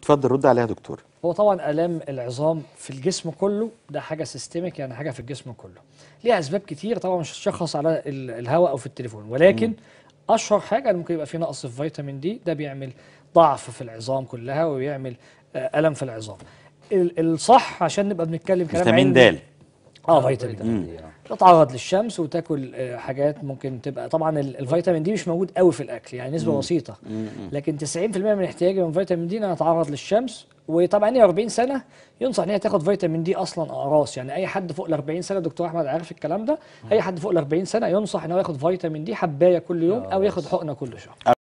اتفضل رد عليها يا دكتور هو طبعا الام العظام في الجسم كله ده حاجه سيستميك يعني حاجه في الجسم كله ليها اسباب كتير طبعا مش هتشخص على الهواء او في التليفون ولكن م. اشهر حاجه ممكن يبقى في نقص في فيتامين دي ده بيعمل ضعف في العظام كلها وبيعمل آه، الم في العظام الصح عشان نبقى بنتكلم كلام فيتامين د آه،, اه فيتامين دي آه. تتعرض للشمس وتاكل آه، حاجات ممكن تبقى طبعا الفيتامين دي مش موجود قوي في الاكل يعني نسبه بسيطه لكن 90% من احتياجي من فيتامين دي انا اتعرض للشمس وطبعا هي 40 سنه ينصح ان هي تاخد فيتامين دي اصلا اقراص يعني اي حد فوق ال 40 سنه دكتور احمد عارف الكلام ده اي حد فوق ال 40 سنه ينصح ان هو ياخد فيتامين دي حبايه كل يوم او ياخد حقنه كل شهر